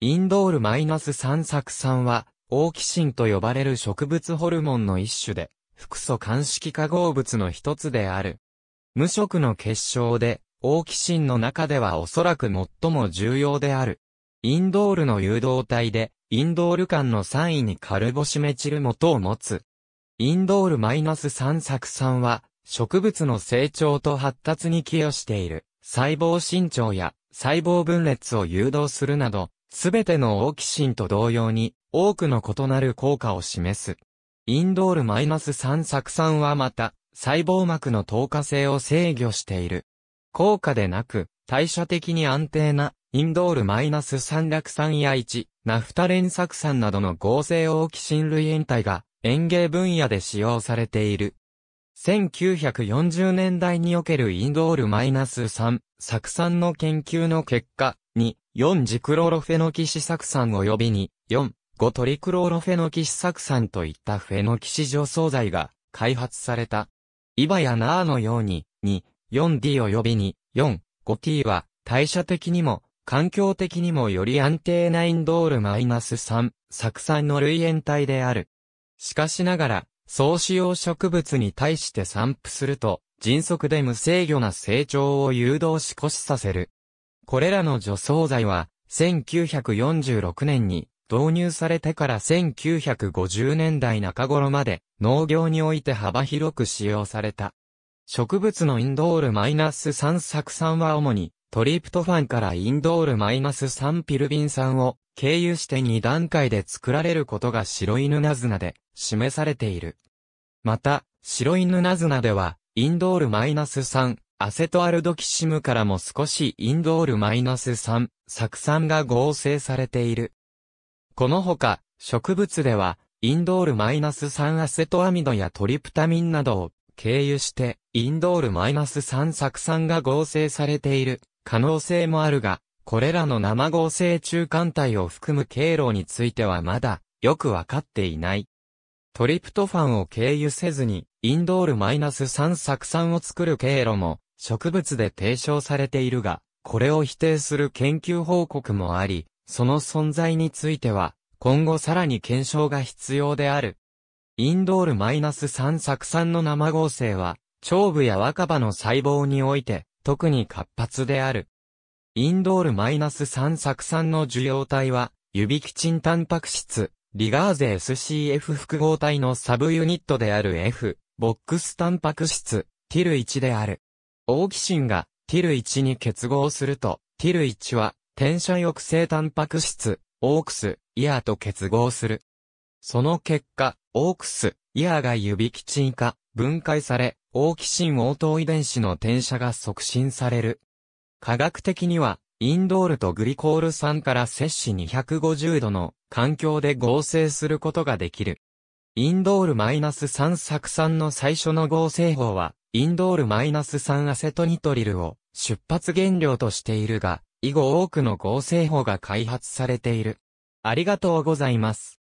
インドール -3 作酸は、オーキシンと呼ばれる植物ホルモンの一種で、複素乾式化合物の一つである。無色の結晶で、オーキシンの中ではおそらく最も重要である。インドールの誘導体で、インドール間の3位にカルボシメチル元を持つ。インドール -3 作酸は、植物の成長と発達に寄与している、細胞伸長や細胞分裂を誘導するなど、すべてのオーキシンと同様に、多くの異なる効果を示す。インドール -3 酢酸はまた、細胞膜の透過性を制御している。効果でなく、代謝的に安定な、インドール -3 酪酸や1、ナフタレン酢酸などの合成オーキシン類塩体が、園芸分野で使用されている。1940年代におけるインドール -3 酢酸の研究の結果、に、4ジクロロフェノキシ酢酸及びに、4、5トリクロロフェノキシ酢酸といったフェノキシ除草剤が開発された。イバやナーのように、2、4D 及びに、4、5T は、代謝的にも、環境的にもより安定なインドールマイナス -3、酢酸の類塩体である。しかしながら、総使用植物に対して散布すると、迅速で無制御な成長を誘導し越しさせる。これらの除草剤は、1946年に導入されてから1950年代中頃まで農業において幅広く使用された。植物のインドールマイナス -3 酢酸は主にトリプトファンからインドールマイナス -3 ピルビン酸を経由して2段階で作られることが白犬ナズナで示されている。また、白犬ナズナではインドールマイナス -3 アセトアルドキシムからも少しインドール -3、酢酸が合成されている。このほか、植物では、インドール -3 アセトアミドやトリプタミンなどを経由して、インドール -3 酢酸が合成されている可能性もあるが、これらの生合成中間体を含む経路についてはまだよくわかっていない。トリプトファンを経由せずに、インドール -3 酢酸を作る経路も植物で提唱されているが、これを否定する研究報告もあり、その存在については、今後さらに検証が必要である。インドール -3 酢酸の生合成は、腸部や若葉の細胞において、特に活発である。インドール -3 酢酸の受容体は、ユビキチンタンパク質、リガーゼ SCF 複合体のサブユニットである F、ボックスタンパク質、ティル1である。オーキシンがティル1に結合すると、ティル1は転写抑制タンパク質、オークス、イヤーと結合する。その結果、オークス、イヤーが指基地化、分解され、オーキシン応答遺伝子の転写が促進される。科学的には、インドールとグリコール酸から摂氏250度の環境で合成することができる。インドール -3 酢酸の最初の合成法は、インドール -3 アセトニトリルを出発原料としているが、以後多くの合成法が開発されている。ありがとうございます。